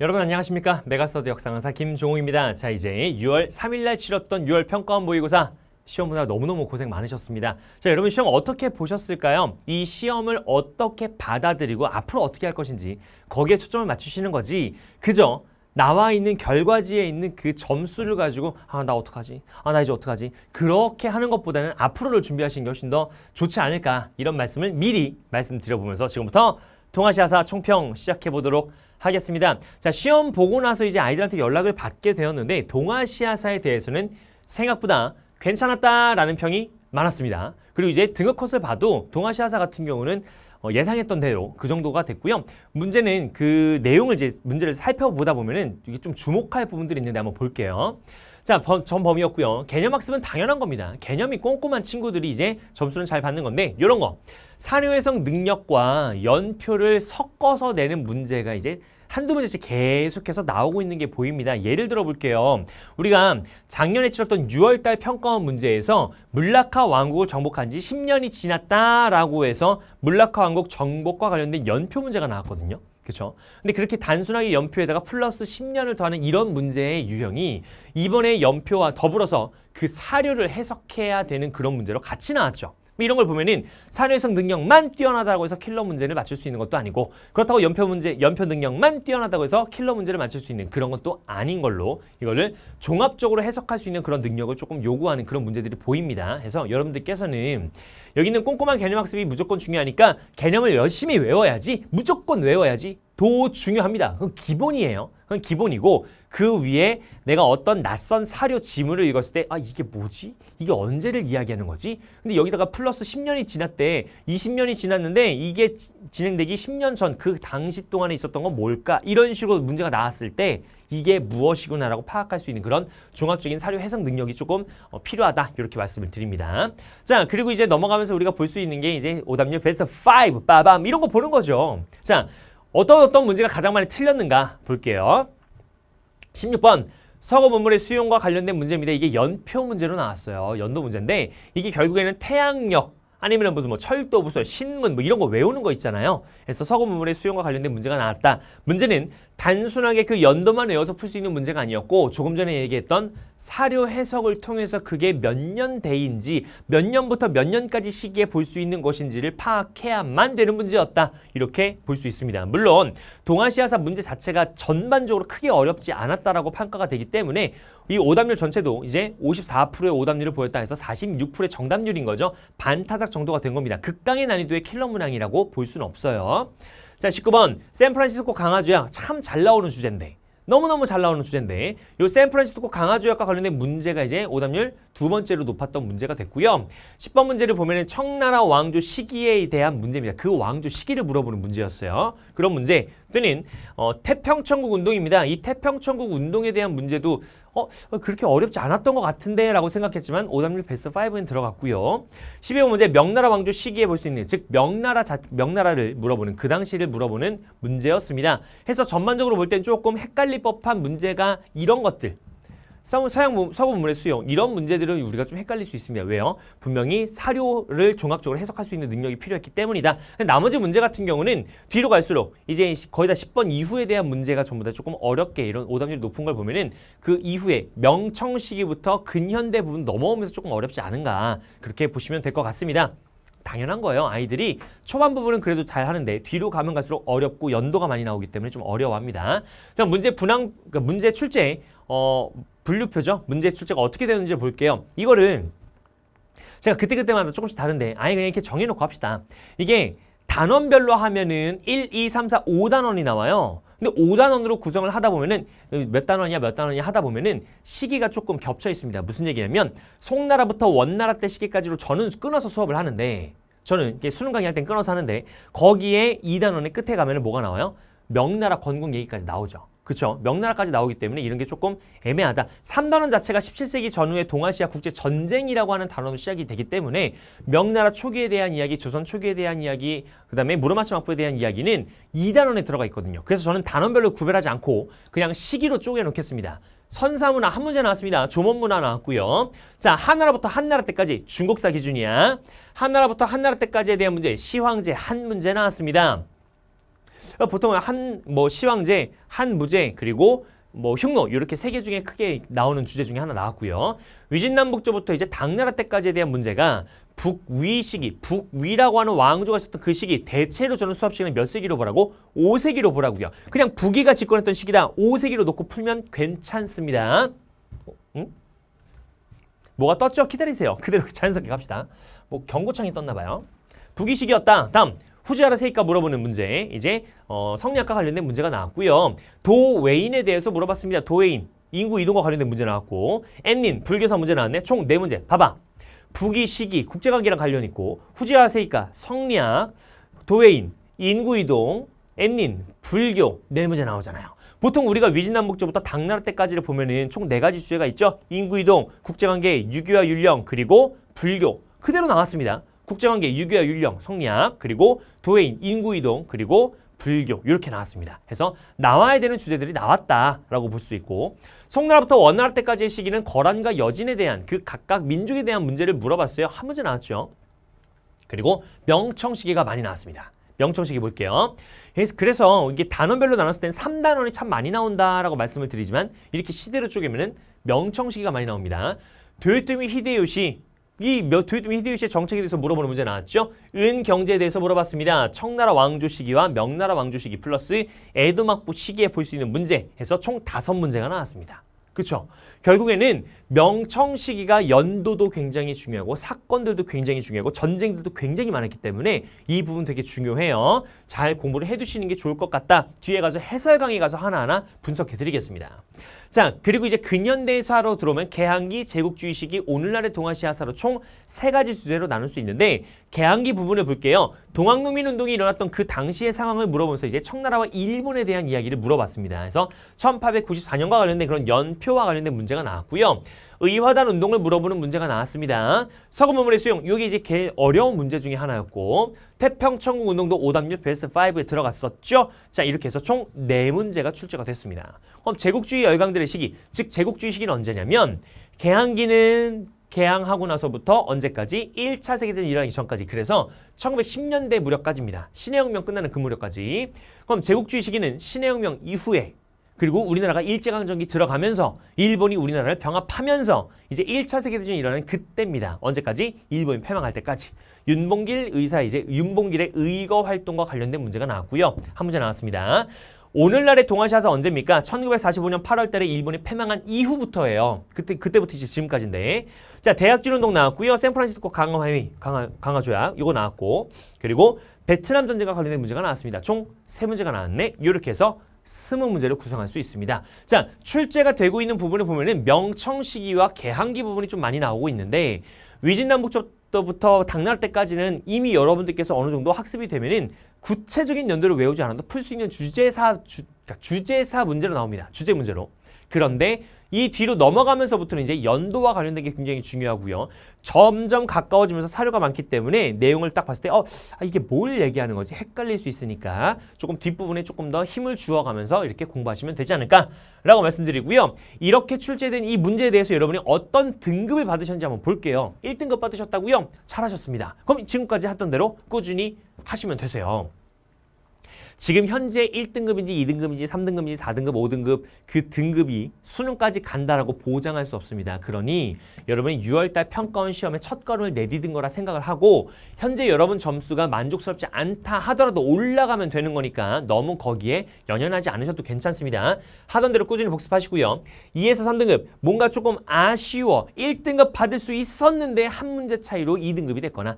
여러분 안녕하십니까? 메가스터드 역사강사 김종욱입니다자 이제 6월 3일날 치렀던 6월 평가원 모의고사 시험 보다 너무너무 고생 많으셨습니다. 자 여러분 시험 어떻게 보셨을까요? 이 시험을 어떻게 받아들이고 앞으로 어떻게 할 것인지 거기에 초점을 맞추시는 거지 그저 나와 있는 결과지에 있는 그 점수를 가지고 아 나 어떡하지? 아 나 이제 어떡하지? 그렇게 하는 것보다는 앞으로를 준비하시는 게 훨씬 더 좋지 않을까 이런 말씀을 미리 말씀드려보면서 지금부터 동아시아사 총평 시작해보도록 하겠습니다. 하겠습니다. 자, 시험 보고 나서 이제 아이들한테 연락을 받게 되었는데 동아시아사에 대해서는 생각보다 괜찮았다라는 평이 많았습니다. 그리고 이제 등급 컷을 봐도 동아시아사 같은 경우는 어, 예상했던 대로 그 정도가 됐고요. 문제는 그 내용을 이제 문제를 살펴보다 보면은 이게 좀 주목할 부분들이 있는데 한번 볼게요. 자, 범, 전 범위였고요. 개념 학습은 당연한 겁니다. 개념이 꼼꼼한 친구들이 이제 점수는 잘 받는 건데 이런 거. 사료해석 능력과 연표를 섞어서 내는 문제가 이제 한두 문제씩 계속해서 나오고 있는 게 보입니다. 예를 들어 볼게요. 우리가 작년에 치렀던 6월달 평가원 문제에서 물라카 왕국을 정복한 지 10년이 지났다라고 해서 물라카 왕국 정복과 관련된 연표 문제가 나왔거든요. 그렇죠? 근데 그렇게 단순하게 연표에다가 플러스 10년을 더하는 이런 문제의 유형이 이번에 연표와 더불어서 그 사료를 해석해야 되는 그런 문제로 같이 나왔죠. 뭐 이런 걸 보면은 사회성 능력만 뛰어나다고 해서 킬러 문제를 맞출 수 있는 것도 아니고 그렇다고 연표 문제, 연표 능력만 뛰어나다고 해서 킬러 문제를 맞출 수 있는 그런 것도 아닌 걸로 이거를 종합적으로 해석할 수 있는 그런 능력을 조금 요구하는 그런 문제들이 보입니다. 해서 여러분들께서는 여기는 꼼꼼한 개념 학습이 무조건 중요하니까 개념을 열심히 외워야지 무조건 외워야지 도 중요합니다. 그건 기본이에요. 그건 기본이고 그 위에 내가 어떤 낯선 사료 지문을 읽었을 때 아 이게 뭐지? 이게 언제를 이야기하는 거지? 근데 여기다가 플러스 10년이 지났대. 20년이 지났는데 이게 진행되기 10년 전 그 당시 동안에 있었던 건 뭘까? 이런 식으로 문제가 나왔을 때 이게 무엇이구나라고 파악할 수 있는 그런 종합적인 사료 해석 능력이 조금 어, 필요하다 이렇게 말씀을 드립니다. 자 그리고 이제 넘어가면서 우리가 볼 수 있는 게 이제 오답률 베스트 5 빠밤 이런 거 보는 거죠. 자 어떤 어떤 문제가 가장 많이 틀렸는가 볼게요. 16번 서구 문물의 수용과 관련된 문제입니다. 이게 연표 문제로 나왔어요. 연도 문제인데 이게 결국에는 태양력 아니면 무슨 뭐 철도 부설 신문 뭐 이런 거 외우는 거 있잖아요. 그래서 서구 문물의 수용과 관련된 문제가 나왔다. 문제는 단순하게 그 연도만 외워서 풀 수 있는 문제가 아니었고 조금 전에 얘기했던 사료 해석을 통해서 그게 몇년 대인지 몇 년부터 몇 년까지 시기에 볼 수 있는 것인지를 파악해야만 되는 문제였다. 이렇게 볼 수 있습니다. 물론 동아시아사 문제 자체가 전반적으로 크게 어렵지 않았다라고 평가가 되기 때문에 이 오답률 전체도 이제 54%의 오답률을 보였다 해서 46%의 정답률인 거죠. 반타작 정도가 된 겁니다. 극강의 난이도의 킬러 문항이라고 볼 수는 없어요. 자, 19번 샌프란시스코 강화조약 참 잘 나오는 주제인데 너무너무 잘 나오는 주제인데 요 샌프란시스코 강화조약과 관련된 문제가 이제 오답률 두 번째로 높았던 문제가 됐고요. 10번 문제를 보면 은 청나라 왕조 시기에 대한 문제입니다. 그 왕조 시기를 물어보는 문제였어요. 그런 문제 뜨는 어, 태평천국 운동입니다. 이 태평천국 운동에 대한 문제도 어, 그렇게 어렵지 않았던 것 같은데 라고 생각했지만 오답률 베스트 5는 들어갔고요. 12번 문제 명나라 왕조 시기에 볼 수 있는 즉 명나라 자, 명나라를 물어보는 그 당시를 물어보는 문제였습니다. 해서 전반적으로 볼 땐 조금 헷갈릴 법한 문제가 이런 것들 서양, 서구 문물의 수용 이런 문제들은 우리가 좀 헷갈릴 수 있습니다. 왜요? 분명히 사료를 종합적으로 해석할 수 있는 능력이 필요했기 때문이다. 나머지 문제 같은 경우는 뒤로 갈수록 이제 거의 다 10번 이후에 대한 문제가 전부 다 조금 어렵게 이런 오답률이 높은 걸 보면은 그 이후에 명청 시기부터 근현대 부분 넘어오면서 조금 어렵지 않은가 그렇게 보시면 될 것 같습니다. 당연한 거예요. 아이들이 초반 부분은 그래도 잘 하는데 뒤로 가면 갈수록 어렵고 연도가 많이 나오기 때문에 좀 어려워합니다. 자, 문제 분양, 그러니까 문제 출제 어, 분류표죠. 문제 출제가 어떻게 되는지 볼게요. 이거를 제가 그때그때마다 조금씩 다른데 아예 그냥 이렇게 정해놓고 합시다. 이게 단원별로 하면은 1, 2, 3, 4, 5단원이 나와요. 근데 5단원으로 구성을 하다 보면은 어, 몇 단원이야 몇 단원이야 하다 보면은 시기가 조금 겹쳐 있습니다. 무슨 얘기냐면 송나라부터 원나라 때 시기까지로 저는 끊어서 수업을 하는데 저는 이게 수능 강의할 땐 끊어서 하는데 거기에 2단원의 끝에 가면은 뭐가 나와요? 명나라 건국 얘기까지 나오죠. 그렇죠. 명나라까지 나오기 때문에 이런 게 조금 애매하다. 3단원 자체가 17세기 전후의 동아시아 국제 전쟁이라고 하는 단어로 시작이 되기 때문에 명나라 초기에 대한 이야기, 조선 초기에 대한 이야기, 그다음에 무르마치 막부에 대한 이야기는 2단원에 들어가 있거든요. 그래서 저는 단원별로 구별하지 않고 그냥 시기로 쪼개 놓겠습니다. 선사문화 한 문제 나왔습니다. 조문문화 나왔고요. 자, 한나라부터 한나라 때까지 중국사 기준이야. 한나라부터 한나라 때까지에 대한 문제, 시황제 한 문제 나왔습니다. 어, 보통 은한뭐 시황제, 한 무제, 그리고 뭐 흉노 이렇게 세 개 중에 크게 나오는 주제 중에 하나 나왔고요. 위진남북조부터 이제 당나라 때까지에 대한 문제가 북위 시기, 북위라고 하는 왕조가 있었던 그 시기 대체로 저는 수업 시간에 몇 세기로 보라고? 5세기로 보라고요. 그냥 북위가 집권했던 시기다. 5세기로 놓고 풀면 괜찮습니다. 응? 뭐가 떴죠? 기다리세요. 그대로 그 자연스럽게 갑시다. 뭐 경고창이 떴나 봐요. 북위 시기였다. 다음 후지아라 세이까 물어보는 문제 이제 어, 성리학과 관련된 문제가 나왔고요. 도외인에 대해서 물어봤습니다. 도외인 인구 이동과 관련된 문제 나왔고 엔닌 불교사 문제 나왔네. 총 네 문제. 봐봐. 북이 시기 국제관계랑 관련 있고 후지아라 세이까 성리학 도외인 인구 이동 엔닌 불교 네 문제 나오잖아요. 보통 우리가 위진남북조부터 당나라 때까지를 보면은 총 네 가지 주제가 있죠. 인구 이동, 국제관계, 유교와 율령, 그리고 불교 그대로 나왔습니다. 국제관계, 유교와 율령, 성리학, 그리고 도해인, 인구이동, 그리고 불교 이렇게 나왔습니다. 그래서 나와야 되는 주제들이 나왔다라고 볼 수 있고 송나라부터 원나라 때까지의 시기는 거란과 여진에 대한 그 각각 민족에 대한 문제를 물어봤어요. 한 문제 나왔죠. 그리고 명청 시기가 많이 나왔습니다. 명청 시기 볼게요. 그래서 이게 단원별로 나눴을 땐 3단원이 참 많이 나온다라고 말씀을 드리지만 이렇게 시대로 쪼개면 명청 시기가 많이 나옵니다. 도요토미 히데요시 이몇 히데요시의 정책에 대해서 물어보는 문제 나왔죠. 은 경제에 대해서 물어봤습니다. 청나라 왕조 시기와 명나라 왕조 시기 플러스 에도 막부 시기에 볼 수 있는 문제 해서 총 다섯 문제가 나왔습니다. 그렇죠. 결국에는 명청 시기가 연도도 굉장히 중요하고 사건들도 굉장히 중요하고 전쟁들도 굉장히 많았기 때문에 이 부분 되게 중요해요. 잘 공부를 해두시는 게 좋을 것 같다. 뒤에 가서 해설 강의 가서 하나하나 분석해드리겠습니다. 자, 그리고 이제 근현대사로 들어오면 개항기, 제국주의 시기, 오늘날의 동아시아사로 총 세 가지 주제로 나눌 수 있는데 개항기 부분을 볼게요. 동학농민운동이 일어났던 그 당시의 상황을 물어보면서 이제 청나라와 일본에 대한 이야기를 물어봤습니다. 그래서 1894년과 관련된 그런 연표와 관련된 문제가 나왔고요. 의화단 운동을 물어보는 문제가 나왔습니다. 서구문물의 수용, 이게 이제 제일 어려운 문제 중에 하나였고 태평천국 운동도 오답률 베스트 5에 들어갔었죠. 자 이렇게 해서 총 네문제가 출제가 됐습니다. 그럼 제국주의 열강들의 시기, 즉 제국주의 시기는 언제냐면 개항기는 개항하고 나서부터 언제까지? 1차 세계대전 일어나기 전까지. 그래서 1910년대 무렵까지입니다. 신해혁명 끝나는 그 무렵까지. 그럼 제국주의 시기는 신해혁명 이후에 그리고 우리나라가 일제강점기 들어가면서 일본이 우리나라를 병합하면서 이제 1차 세계대전이 일어나는 그때입니다. 언제까지? 일본이 패망할 때까지. 윤봉길 의사 이제 윤봉길의 의거 활동과 관련된 문제가 나왔고요. 한 문제 나왔습니다. 오늘날의 동아시아사 언제입니까? 1945년 8월 달에 일본이 패망한 이후부터예요. 그때 그때부터 이제 지금까지인데. 자, 대학질 운동 나왔고요. 샌프란시스코 강화 회의, 강화 강화 조약 이거 나왔고. 그리고 베트남 전쟁과 관련된 문제가 나왔습니다. 총 세 문제가 나왔네. 이렇게 해서 스무 문제를 구성할 수 있습니다. 자, 출제가 되고 있는 부분을 보면은 명청 시기와 개항기 부분이 좀 많이 나오고 있는데 위진남북접도부터 당나라 때까지는 이미 여러분들께서 어느 정도 학습이 되면은 구체적인 연도를 외우지 않아도 풀 수 있는 주제사 주, 그러니까 주제사 문제로 나옵니다. 주제 문제로. 그런데 이 뒤로 넘어가면서부터는 이제 연도와 관련된 게 굉장히 중요하고요. 점점 가까워지면서 사료가 많기 때문에 내용을 딱 봤을 때 어, 아, 이게 뭘 얘기하는 거지? 헷갈릴 수 있으니까 조금 뒷부분에 조금 더 힘을 주어가면서 이렇게 공부하시면 되지 않을까라고 말씀드리고요. 이렇게 출제된 이 문제에 대해서 여러분이 어떤 등급을 받으셨는지 한번 볼게요. 1등급 받으셨다고요? 잘하셨습니다. 그럼 지금까지 했던 대로 꾸준히 하시면 되세요. 지금 현재 1등급인지 2등급인지 3등급인지 4등급, 5등급 그 등급이 수능까지 간다라고 보장할 수 없습니다. 그러니 여러분 6월달 평가원 시험에 첫 걸음을 내디딘 거라 생각을 하고 현재 여러분 점수가 만족스럽지 않다 하더라도 올라가면 되는 거니까 너무 거기에 연연하지 않으셔도 괜찮습니다. 하던 대로 꾸준히 복습하시고요. 2에서 3등급 뭔가 조금 아쉬워 1등급 받을 수 있었는데 한 문제 차이로 2등급이 됐거나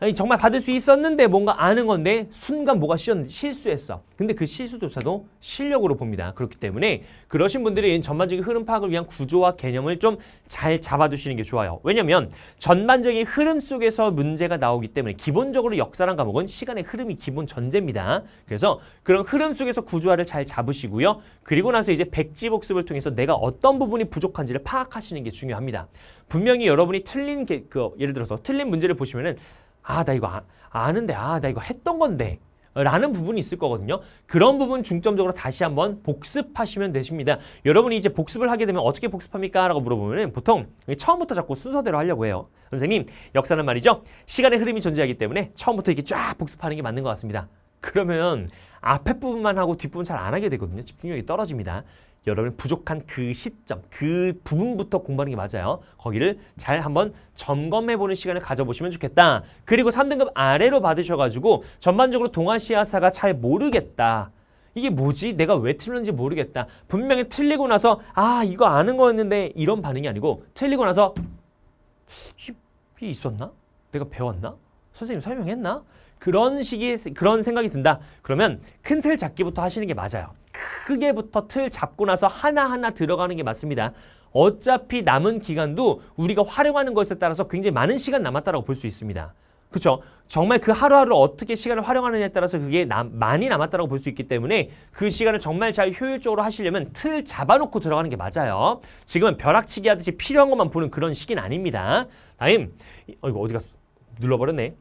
아니, 정말 받을 수 있었는데 뭔가 아는 건데 순간 뭐가 쉬었는지 실수했어. 근데 그 실수조차도 실력으로 봅니다. 그렇기 때문에 그러신 분들은 전반적인 흐름 파악을 위한 구조와 개념을 좀 잘 잡아두시는 게 좋아요. 왜냐면 하 전반적인 흐름 속에서 문제가 나오기 때문에 기본적으로 역사란 과목은 시간의 흐름이 기본 전제입니다. 그래서 그런 흐름 속에서 구조화를 잘 잡으시고요. 그리고 나서 이제 백지 복습을 통해서 내가 어떤 부분이 부족한지를 파악하시는 게 중요합니다. 분명히 여러분이 틀린 게, 그 예를 들어서 틀린 문제를 보시면은 아, 나 이거 아, 는데 아, 나 이거 했던 건데. 라는 부분이 있을 거거든요. 그런 부분 중점적으로 다시 한번 복습하시면 되십니다. 여러분이 이제 복습을 하게 되면 어떻게 복습합니까? 라고 물어보면 보통 처음부터 자꾸 순서대로 하려고 해요. 선생님, 역사는 말이죠. 시간의 흐름이 존재하기 때문에 처음부터 이렇게 쫙 복습하는 게 맞는 것 같습니다. 그러면 앞에 부분만 하고 뒷부분 잘 안 하게 되거든요. 집중력이 떨어집니다. 여러분 부족한 그 시점, 그 부분부터 공부하는 게 맞아요. 거기를 잘 한번 점검해보는 시간을 가져보시면 좋겠다. 그리고 3등급 아래로 받으셔가지고 전반적으로 동아시아사가 잘 모르겠다. 이게 뭐지? 내가 왜 틀렸는지 모르겠다. 분명히 틀리고 나서 아 이거 아는 거였는데 이런 반응이 아니고 틀리고 나서 이게 있었나? 내가 배웠나? 선생님 설명했나? 그런 식의 그런 생각이 든다. 그러면 큰 틀 잡기부터 하시는 게 맞아요. 크게부터 틀 잡고 나서 하나하나 들어가는 게 맞습니다. 어차피 남은 기간도 우리가 활용하는 것에 따라서 굉장히 많은 시간 남았다고 볼 수 있습니다. 그렇죠? 정말 그 하루하루 어떻게 시간을 활용하느냐에 따라서 그게 남, 많이 남았다고 볼 수 있기 때문에 그 시간을 정말 잘 효율적으로 하시려면 틀 잡아놓고 들어가는 게 맞아요. 지금은 벼락치기 하듯이 필요한 것만 보는 그런 시기는 아닙니다. 다음, 어, 이거 어디 갔어? 눌러버렸네.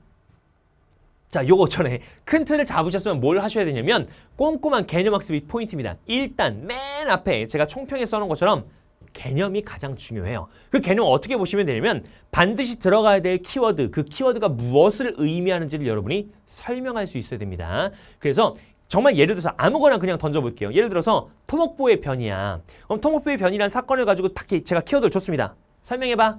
자, 요거 전에 큰 틀을 잡으셨으면 뭘 하셔야 되냐면 꼼꼼한 개념 학습이 포인트입니다. 일단 맨 앞에 제가 총평에 써놓은 것처럼 개념이 가장 중요해요. 그 개념 어떻게 보시면 되냐면 반드시 들어가야 될 키워드, 그 키워드가 무엇을 의미하는지를 여러분이 설명할 수 있어야 됩니다. 그래서 정말 예를 들어서 아무거나 그냥 던져볼게요. 예를 들어서 토목보의 변이야. 그럼 토목보의 변이란 사건을 가지고 딱히 제가 키워드를 줬습니다. 설명해봐.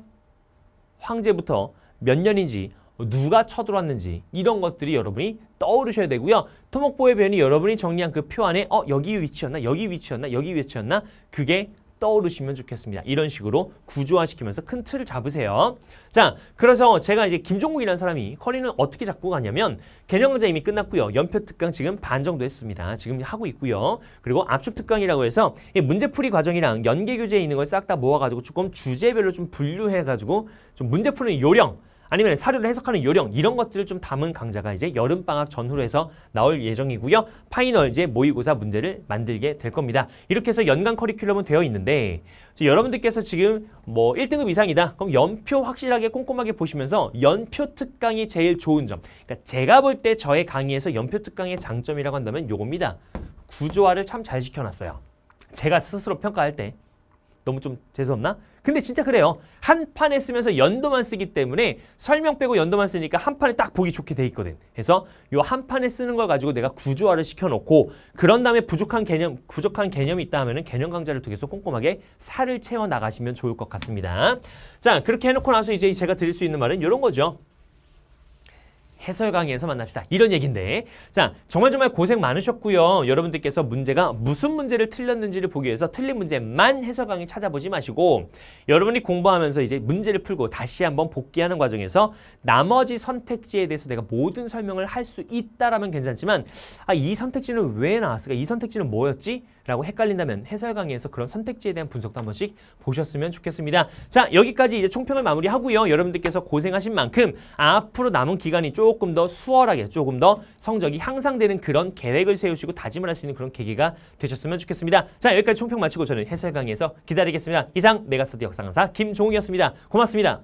황제부터 몇 년인지 어, 누가 쳐들어왔는지 이런 것들이 여러분이 떠오르셔야 되고요. 토목보의 변이 여러분이 정리한 그 표 안에 어 여기 위치였나 여기 위치였나 여기 위치였나 그게 떠오르시면 좋겠습니다. 이런 식으로 구조화시키면서 큰 틀을 잡으세요. 자, 그래서 제가 이제 김종국이라는 사람이 커리는 어떻게 잡고 가냐면 개념 강좌 이미 끝났고요. 연표 특강 지금 반 정도 했습니다. 지금 하고 있고요. 그리고 압축 특강이라고 해서 이 문제풀이 과정이랑 연계 교재에 있는 걸 싹 다 모아가지고 조금 주제별로 좀 분류해가지고 좀 문제 풀이 요령 아니면 사료를 해석하는 요령 이런 것들을 좀 담은 강좌가 이제 여름방학 전후로 해서 나올 예정이고요. 파이널제 모의고사 문제를 만들게 될 겁니다. 이렇게 해서 연간 커리큘럼은 되어 있는데 여러분들께서 지금 뭐 1등급 이상이다. 그럼 연표 확실하게 꼼꼼하게 보시면서 연표 특강이 제일 좋은 점. 그러니까 제가 볼 때 저의 강의에서 연표 특강의 장점이라고 한다면 요겁니다. 구조화를 참 잘 시켜놨어요. 제가 스스로 평가할 때 너무 좀 재수없나? 근데 진짜 그래요. 한 판에 쓰면서 연도만 쓰기 때문에 설명 빼고 연도만 쓰니까 한 판에 딱 보기 좋게 돼 있거든. 그래서 요한 판에 쓰는 걸 가지고 내가 구조화를 시켜놓고 그런 다음에 부족한 개념, 부족한 개념이 있다 하면은 개념 강좌를 통해서 꼼꼼하게 살을 채워 나가시면 좋을 것 같습니다. 자, 그렇게 해놓고 나서 이제 제가 드릴 수 있는 말은 이런 거죠. 해설 강의에서 만납시다. 이런 얘기인데 자 정말 정말 고생 많으셨고요. 여러분들께서 문제가 무슨 문제를 틀렸는지를 보기 위해서 틀린 문제만 해설 강의 찾아보지 마시고 여러분이 공부하면서 이제 문제를 풀고 다시 한번 복귀하는 과정에서 나머지 선택지에 대해서 내가 모든 설명을 할 수 있다라면 괜찮지만 아, 이 선택지는 왜 나왔을까? 이 선택지는 뭐였지? 라고 헷갈린다면 해설 강의에서 그런 선택지에 대한 분석도 한 번씩 보셨으면 좋겠습니다. 자 여기까지 이제 총평을 마무리하고요. 여러분들께서 고생하신 만큼 앞으로 남은 기간이 좀 조금 더 수월하게 조금 더 성적이 향상되는 그런 계획을 세우시고 다짐을 할 수 있는 그런 계기가 되셨으면 좋겠습니다. 자 여기까지 총평 마치고 저는 해설 강의에서 기다리겠습니다. 이상 메가스터디 역사 강사 김종욱이었습니다. 고맙습니다.